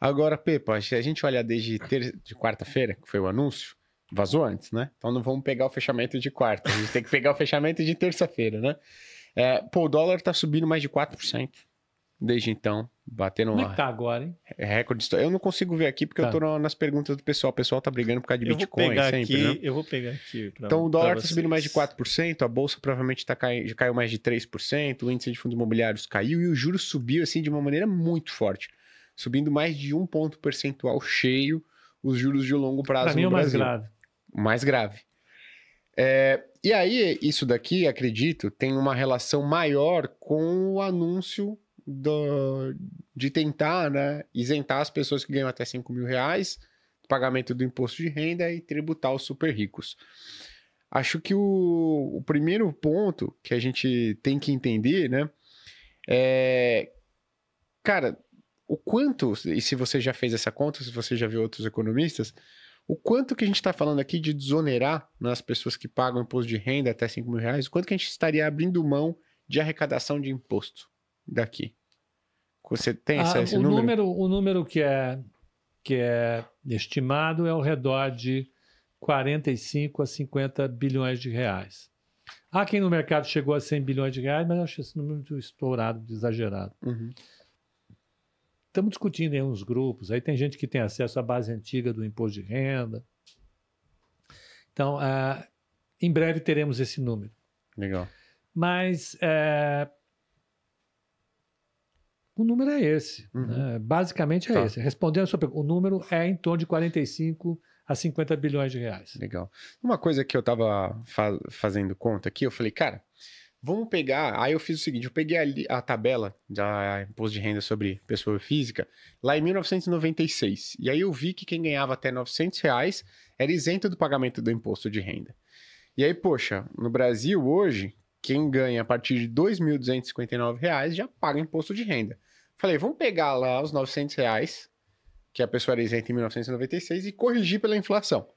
Agora, Pepa, se a gente olhar desde ter... de quarta-feira, que foi o anúncio, vazou antes, né? Então não vamos pegar o fechamento de quarta. A gente tem que pegar o fechamento de terça-feira, né? É, pô, o dólar tá subindo mais de 4% desde então. Batendo Como é que tá agora, hein? Recorde. Eu não consigo ver aqui porque tá. eu tô nas perguntas do pessoal. O pessoal tá brigando por causa de eu Bitcoin sempre, aqui, né? Eu vou pegar aqui. Pra, então o dólar tá subindo mais de 4%, a bolsa provavelmente tá cai, já caiu mais de 3%, o índice de fundos imobiliários caiu e o juros subiu assim de uma maneira muito forte subindo mais de um ponto percentual cheio os juros de longo prazo pra mim, no é mais grave. Mais grave. É, e aí, isso daqui, acredito, tem uma relação maior com o anúncio do, de tentar né, isentar as pessoas que ganham até 5 mil reais do pagamento do imposto de renda e tributar os super ricos. Acho que o, o primeiro ponto que a gente tem que entender, né, é, cara, o quanto, e se você já fez essa conta, se você já viu outros economistas, o quanto que a gente está falando aqui de desonerar nas né, pessoas que pagam imposto de renda até 5 mil reais, o quanto que a gente estaria abrindo mão de arrecadação de imposto daqui? Você tem ah, essa, ah, esse o número? número? O número que é, que é estimado é ao redor de 45 a 50 bilhões de reais. Há quem no mercado chegou a 100 bilhões de reais, mas eu acho esse número muito estourado, muito exagerado. Uhum. Estamos discutindo em uns grupos, aí tem gente que tem acesso à base antiga do imposto de renda. Então, uh, em breve teremos esse número. Legal. Mas uh, o número é esse. Uhum. Né? Basicamente é tá. esse. Respondendo a sua pergunta, o número é em torno de 45 a 50 bilhões de reais. Legal. Uma coisa que eu estava fa fazendo conta aqui, eu falei, cara, Vamos pegar. Aí eu fiz o seguinte: eu peguei a, a tabela da imposto de renda sobre pessoa física lá em 1996. E aí eu vi que quem ganhava até 900 reais era isento do pagamento do imposto de renda. E aí, poxa, no Brasil hoje, quem ganha a partir de R$ 2.259 já paga imposto de renda. Falei, vamos pegar lá os 900 reais, que a pessoa era isenta em 1996, e corrigir pela inflação,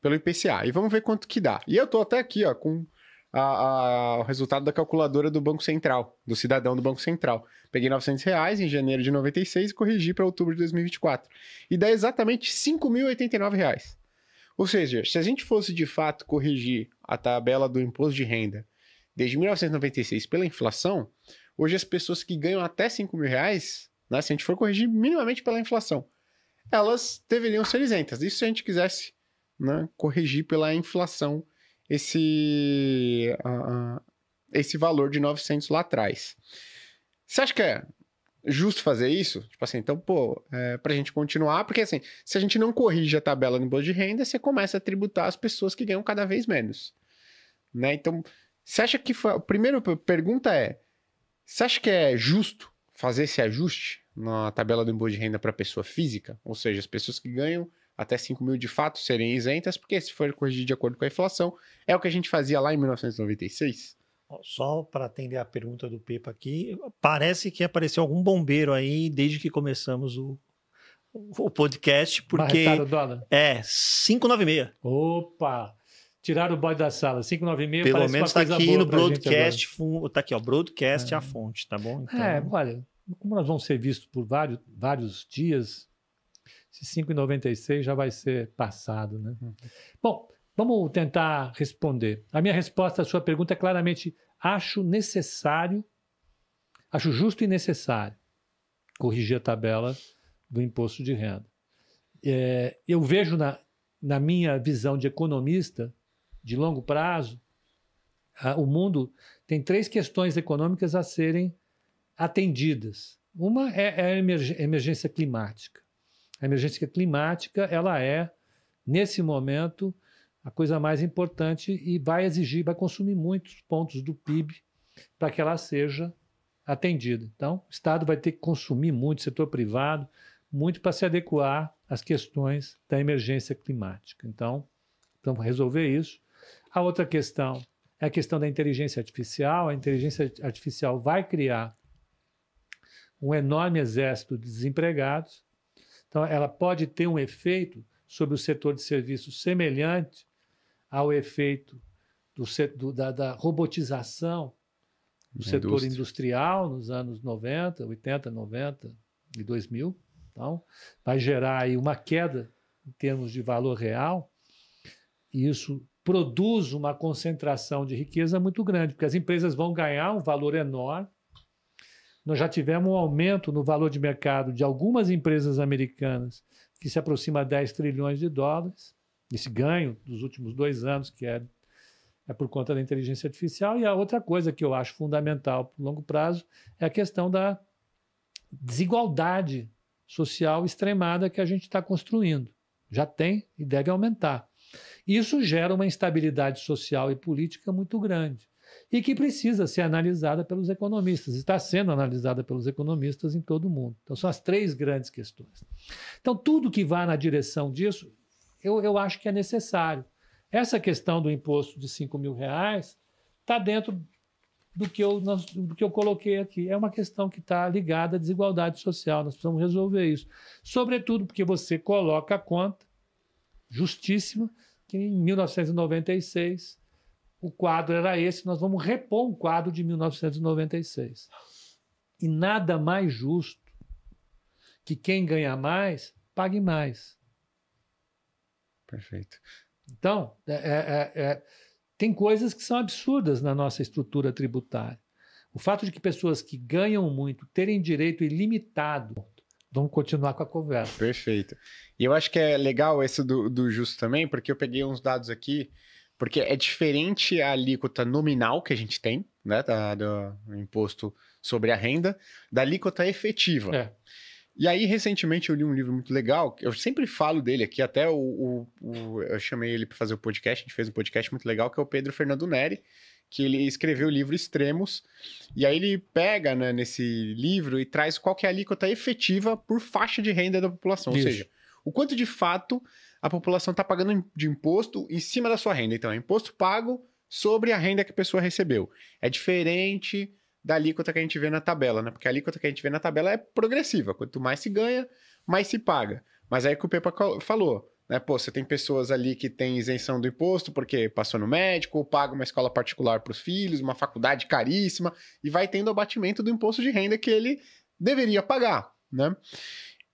pelo IPCA. E vamos ver quanto que dá. E eu tô até aqui, ó, com a, a, o resultado da calculadora do Banco Central, do cidadão do Banco Central. Peguei 900 reais em janeiro de 96 e corrigi para outubro de 2024. E dá exatamente 5.089 reais. Ou seja, se a gente fosse de fato corrigir a tabela do imposto de renda desde 1996 pela inflação, hoje as pessoas que ganham até 5 mil reais, né, se a gente for corrigir minimamente pela inflação, elas deveriam ser isentas. Isso se a gente quisesse né, corrigir pela inflação esse, uh, esse valor de 900 lá atrás. Você acha que é justo fazer isso? Tipo assim, então, pô, é, pra gente continuar, porque assim, se a gente não corrige a tabela no imposto de renda, você começa a tributar as pessoas que ganham cada vez menos. Né? Então, você acha que foi. A primeira pergunta é: você acha que é justo fazer esse ajuste na tabela do imposto de renda para pessoa física? Ou seja, as pessoas que ganham até 5 mil de fato serem isentas, porque se for corrigir de acordo com a inflação, é o que a gente fazia lá em 1996. Só para atender a pergunta do Pepa aqui, parece que apareceu algum bombeiro aí desde que começamos o, o podcast, porque. Marretado dólar? É, 596. Opa! Tiraram o bode da sala, 596. Pelo menos está aqui no broadcast, está aqui, ó, broadcast é. a fonte, tá bom? É, então... É, olha, como nós vamos ser vistos por vários, vários dias, esse 5,96 já vai ser passado. Né? Uhum. Bom, vamos tentar responder. A minha resposta à sua pergunta é claramente: acho necessário, acho justo e necessário corrigir a tabela do imposto de renda. É, eu vejo na, na minha visão de economista de longo prazo, a, o mundo tem três questões econômicas a serem atendidas. Uma é, é a emergência climática a emergência climática ela é, nesse momento, a coisa mais importante e vai exigir, vai consumir muitos pontos do PIB para que ela seja atendida. Então, o Estado vai ter que consumir muito, setor privado, muito para se adequar às questões da emergência climática. Então, então resolver isso. A outra questão é a questão da inteligência artificial. A inteligência artificial vai criar um enorme exército de desempregados então, ela pode ter um efeito sobre o setor de serviços semelhante ao efeito do, do, da, da, robotização do Na setor indústria. industrial nos anos 90, 80, 90 e 2000. Então, vai gerar aí uma queda em termos de valor real, e isso produz uma concentração de riqueza muito grande, porque as empresas vão ganhar um valor enorme nós já tivemos um aumento no valor de mercado de algumas empresas americanas, que se aproxima a 10 trilhões de dólares, esse ganho dos últimos dois anos, que é, é por conta da inteligência artificial. E a outra coisa que eu acho fundamental para o longo prazo é a questão da desigualdade social extremada que a gente está construindo. Já tem e deve aumentar. Isso gera uma instabilidade social e política muito grande e que precisa ser analisada pelos economistas. Está sendo analisada pelos economistas em todo o mundo. Então, são as três grandes questões. Então, tudo que vá na direção disso, eu, eu acho que é necessário. Essa questão do imposto de 5 mil reais está dentro do que, eu, do que eu coloquei aqui. É uma questão que está ligada à desigualdade social. Nós precisamos resolver isso. Sobretudo porque você coloca a conta justíssima que em 1996 o quadro era esse, nós vamos repor um quadro de 1996. E nada mais justo que quem ganha mais pague mais. Perfeito. Então, é, é, é, é, tem coisas que são absurdas na nossa estrutura tributária. O fato de que pessoas que ganham muito terem direito ilimitado vamos continuar com a conversa. Perfeito. E eu acho que é legal esse do, do justo também, porque eu peguei uns dados aqui porque é diferente a alíquota nominal que a gente tem, né, da, do imposto sobre a renda, da alíquota efetiva. É. E aí, recentemente, eu li um livro muito legal, eu sempre falo dele aqui, até o, o, o eu chamei ele para fazer o podcast, a gente fez um podcast muito legal, que é o Pedro Fernando Neri, que ele escreveu o livro Extremos, e aí ele pega né, nesse livro e traz qual é a alíquota efetiva por faixa de renda da população, Isso. ou seja, o quanto de fato a população está pagando de imposto em cima da sua renda. Então, é imposto pago sobre a renda que a pessoa recebeu. É diferente da alíquota que a gente vê na tabela, né? Porque a alíquota que a gente vê na tabela é progressiva. Quanto mais se ganha, mais se paga. Mas aí é que o Pepa falou, né? Pô, você tem pessoas ali que têm isenção do imposto porque passou no médico, ou paga uma escola particular para os filhos, uma faculdade caríssima, e vai tendo abatimento do imposto de renda que ele deveria pagar, né?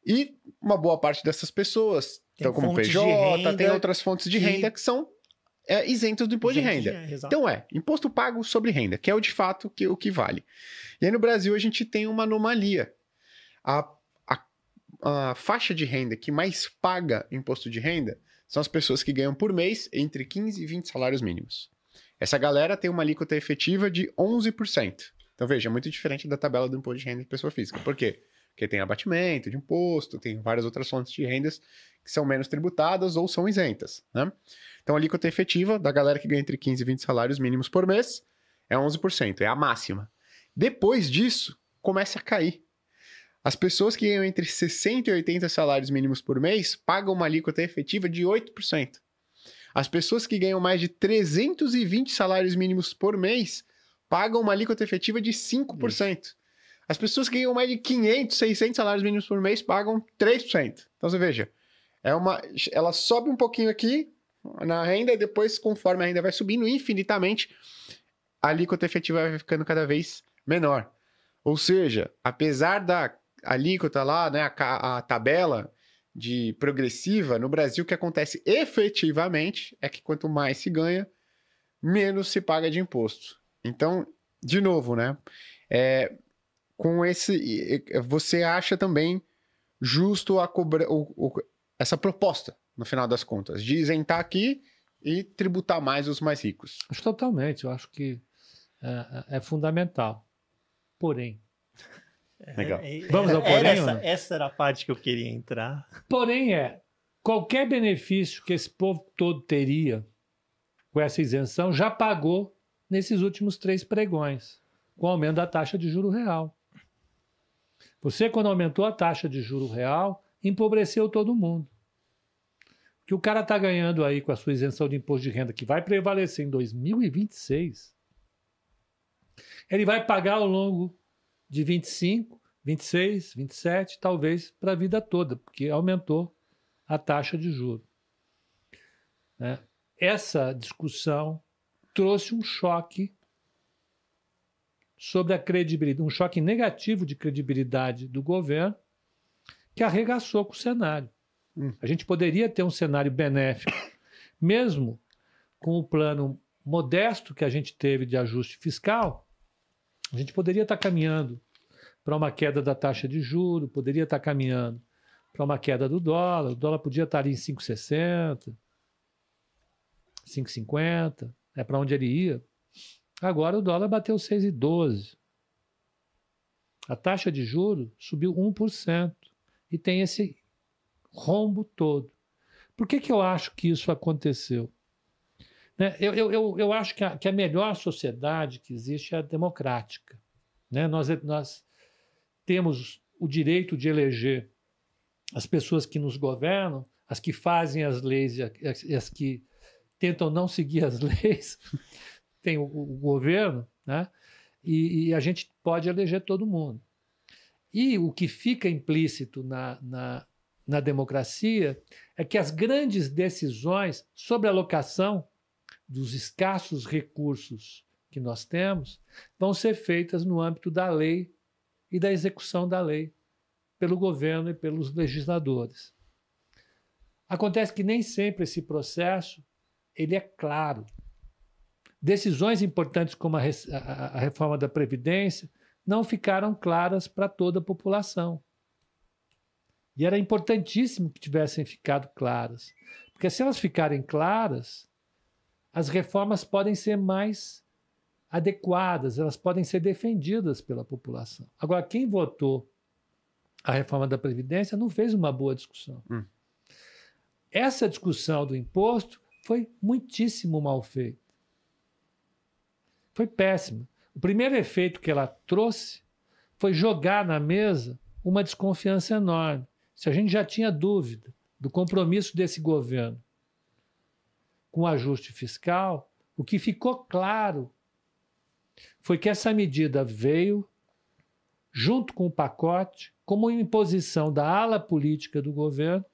E uma boa parte dessas pessoas, então como PJ, tem outras fontes de que... renda que são é, isentas do imposto Isento de renda. De... então é, imposto pago sobre renda, que é o de fato que, o que vale. E aí no Brasil a gente tem uma anomalia. A, a, a faixa de renda que mais paga imposto de renda são as pessoas que ganham por mês entre 15 e 20 salários mínimos. Essa galera tem uma alíquota efetiva de 11%. Então veja, é muito diferente da tabela do imposto de renda de pessoa física. Por quê? Porque tem abatimento de imposto, tem várias outras fontes de rendas que são menos tributadas ou são isentas, né? Então, a alíquota efetiva da galera que ganha entre 15 e 20 salários mínimos por mês é 11%, é a máxima. Depois disso, começa a cair. As pessoas que ganham entre 60 e 80 salários mínimos por mês pagam uma alíquota efetiva de 8%. As pessoas que ganham mais de 320 salários mínimos por mês pagam uma alíquota efetiva de 5%. Isso. As pessoas que ganham mais de 500, 600 salários mínimos por mês pagam 3%. Então você veja, é uma, ela sobe um pouquinho aqui na renda e depois, conforme a renda vai subindo infinitamente, a alíquota efetiva vai ficando cada vez menor. Ou seja, apesar da alíquota lá, né, a, a tabela de progressiva, no Brasil o que acontece efetivamente é que quanto mais se ganha, menos se paga de imposto. Então, de novo, né? É, com esse. Eh, você acha também justo a cobra, o, o, essa proposta, no final das contas, de isentar aqui e tributar mais os mais ricos? totalmente, eu acho que é, é, é fundamental. Porém. Legal. É, é, Vamos ao porém. Essa, essa era a parte que eu queria entrar. Porém, é qualquer benefício que esse povo todo teria com essa isenção já pagou nesses últimos três pregões, com o aumento da taxa de juro real. Você, quando aumentou a taxa de juro real, empobreceu todo mundo. O que o cara está ganhando aí com a sua isenção de imposto de renda, que vai prevalecer em 2026, ele vai pagar ao longo de 25, 26, 27, talvez para a vida toda, porque aumentou a taxa de juro. Né? Essa discussão trouxe um choque sobre a credibilidade, um choque negativo de credibilidade do governo que arregaçou com o cenário. Hum. A gente poderia ter um cenário benéfico, mesmo com o plano modesto que a gente teve de ajuste fiscal, a gente poderia estar caminhando para uma queda da taxa de juro, poderia estar caminhando para uma queda do dólar, o dólar podia estar ali em 5,60, 5,50, é para onde ele ia. Agora o dólar bateu 6,12. A taxa de juro subiu 1% e tem esse rombo todo. Por que, que eu acho que isso aconteceu? Né? Eu, eu, eu, eu, acho que a, que a, melhor sociedade que existe é a democrática. Né? Nós, nós temos o direito de eleger as pessoas que nos governam, as que fazem as leis e as que tentam não seguir as leis tem o, o governo, né? E, e, a gente pode eleger todo mundo. E o que fica implícito na, na, na democracia é que as grandes decisões sobre a alocação dos escassos recursos que nós temos vão ser feitas no âmbito da lei e da execução da lei pelo governo e pelos legisladores. Acontece que nem sempre esse processo ele é claro. Decisões importantes como a, a, reforma da Previdência não ficaram claras para toda a população. E era importantíssimo que tivessem ficado claras, porque se elas ficarem claras, as reformas podem ser mais adequadas, elas podem ser defendidas pela população. Agora, quem votou a reforma da Previdência não fez uma boa discussão. Hum. Essa discussão do imposto foi muitíssimo mal feita foi péssima. O primeiro efeito que ela trouxe foi jogar na mesa uma desconfiança enorme. Se a gente já tinha dúvida do compromisso desse governo com o ajuste fiscal, o que ficou claro foi que essa medida veio junto com o pacote como imposição da ala política do governo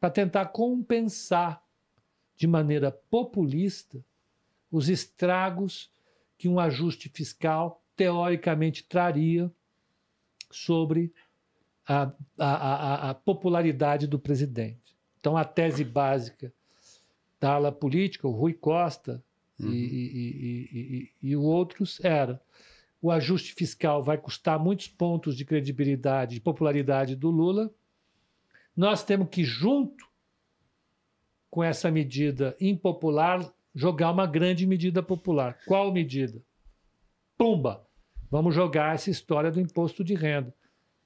para tentar compensar de maneira populista os estragos que um ajuste fiscal teoricamente traria sobre a, a, a, a popularidade do presidente. Então, a tese básica da ala política, o Rui Costa uhum. e, e, e, e outros, era o ajuste fiscal vai custar muitos pontos de credibilidade e popularidade do Lula. Nós temos que, junto com essa medida impopular, jogar uma grande medida popular. Qual medida? Pumba! Vamos jogar essa história do imposto de renda.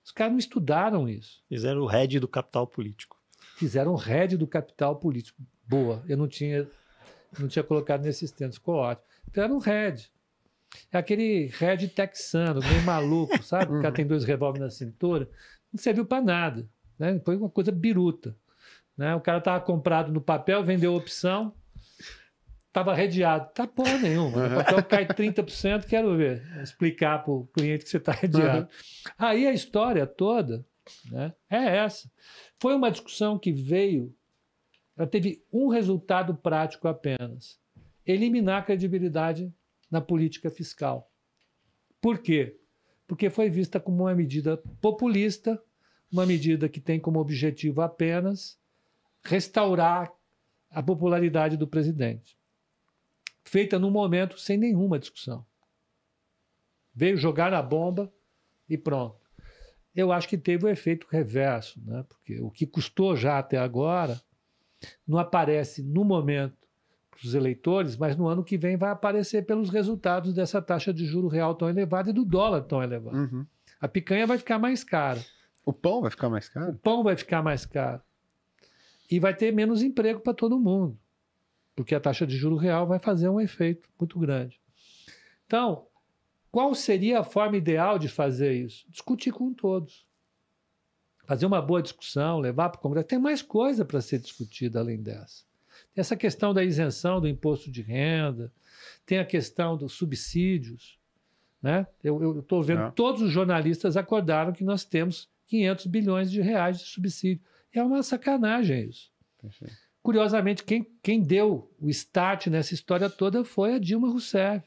Os caras não estudaram isso. Fizeram o head do capital político. Fizeram o head do capital político. Boa, eu não tinha, não tinha colocado nesses termos, ficou ótimo. Fizeram então, o head. É aquele head texano, meio maluco, sabe? O cara tem dois revólver na cintura. Não serviu para nada. Né? Foi uma coisa biruta. Né? O cara estava comprado no papel, vendeu opção, Estava radiado. Tá porra nenhuma. O papel cai 30%, quero ver. Explicar para o cliente que você está radiado. Aí a história toda né, é essa. Foi uma discussão que veio, ela teve um resultado prático apenas: eliminar a credibilidade na política fiscal. Por quê? Porque foi vista como uma medida populista, uma medida que tem como objetivo apenas restaurar a popularidade do presidente feita no momento sem nenhuma discussão. Veio jogar a bomba e pronto. Eu acho que teve o um efeito reverso, né? porque o que custou já até agora não aparece no momento para os eleitores, mas no ano que vem vai aparecer pelos resultados dessa taxa de juro real tão elevada e do dólar tão elevado. Uhum. A picanha vai ficar mais cara. O pão vai ficar mais caro? O pão vai ficar mais caro. E vai ter menos emprego para todo mundo porque a taxa de juro real vai fazer um efeito muito grande. Então, qual seria a forma ideal de fazer isso? Discutir com todos. Fazer uma boa discussão, levar para o Congresso. Tem mais coisa para ser discutida além dessa. Tem essa questão da isenção do imposto de renda, tem a questão dos subsídios. Né? Eu estou vendo é. todos os jornalistas acordaram que nós temos 500 bilhões de reais de subsídio. É uma sacanagem isso. Perfeito. Curiosamente, quem, quem deu o start nessa história toda foi a Dilma Rousseff.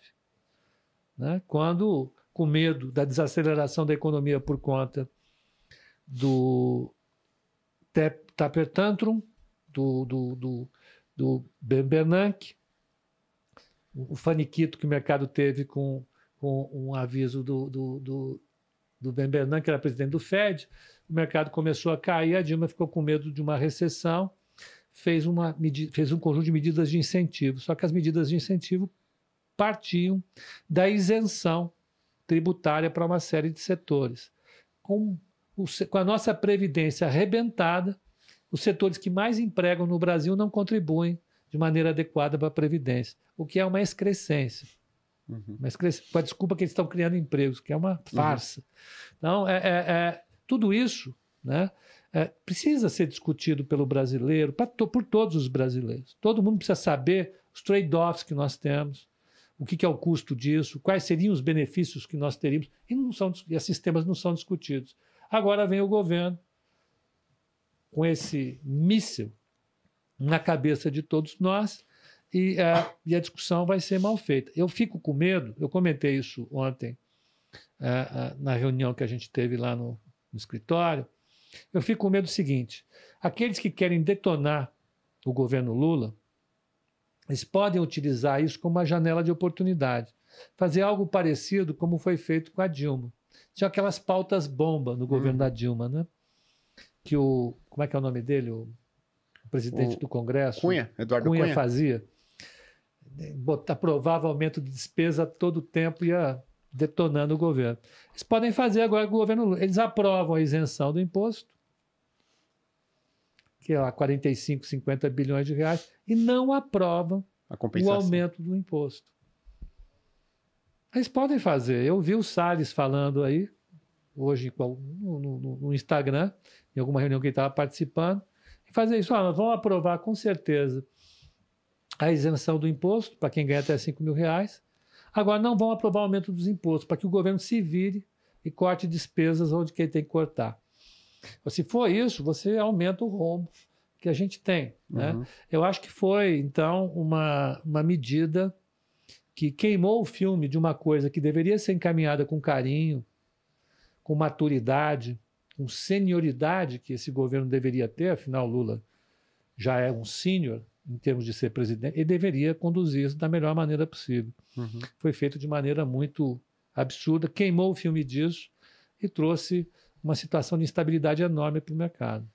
Né? Quando, com medo da desaceleração da economia por conta do taper Tantrum, do, do, do, do Ben Bernanke, o faniquito que o mercado teve com, com um aviso do, do, do, do Ben Bernanke, que era presidente do Fed, o mercado começou a cair, a Dilma ficou com medo de uma recessão, fez, uma, fez um conjunto de medidas de incentivo, só que as medidas de incentivo partiam da isenção tributária para uma série de setores. Com, o, com a nossa previdência arrebentada, os setores que mais empregam no Brasil não contribuem de maneira adequada para a Previdência, o que é uma excrescência. Uhum. com a desculpa que eles estão criando empregos, que é uma uhum. farsa. Uhum. Então, é, é, é, tudo isso né, é, precisa ser discutido pelo brasileiro, por todos os brasileiros. Todo mundo precisa saber os trade-offs que nós temos, o que, que, é o custo disso, quais seriam os benefícios que nós teríamos, e, não são, e esses temas não são discutidos. Agora vem o governo com esse míssil na cabeça de todos nós e a, é, e a, discussão vai ser mal feita. Eu fico com medo, eu comentei isso ontem é, é, na reunião que a gente teve lá no, no escritório, eu fico com medo do seguinte: aqueles que querem detonar o governo Lula, eles podem utilizar isso como uma janela de oportunidade, fazer algo parecido como foi feito com a Dilma. Tinha aquelas pautas bomba no governo uhum. da Dilma, né? Que o. Como é que é o nome dele? O, o presidente o do Congresso. Cunha, Eduardo Cunha. Cunha fazia. Botar, aprovava aumento de despesa todo o tempo, ia detonando o governo. Eles podem fazer agora que o governo Eles aprovam a isenção do imposto, que é lá 45, 50 bilhões de reais, e não aprovam o aumento do imposto. Eles podem fazer. Eu vi o Salles falando aí, hoje no, no, no Instagram, em alguma reunião que ele estava participando, e fazer isso. Ah, vão vamos aprovar com certeza a isenção do imposto para quem ganha até 5 mil reais Agora, não vão aprovar o aumento dos impostos, para que o governo se vire e corte despesas onde quem tem que cortar. Se for isso, você aumenta o rombo que a gente tem. Né? Uhum. Eu acho que foi, então, uma, uma medida que queimou o filme de uma coisa que deveria ser encaminhada com carinho, com maturidade, com senioridade que esse governo deveria ter, afinal, Lula já é um sênior em termos de ser presidente, ele deveria conduzir isso da melhor maneira possível. Uhum. Foi feito de maneira muito absurda, queimou o filme disso e trouxe uma situação de instabilidade enorme para o mercado.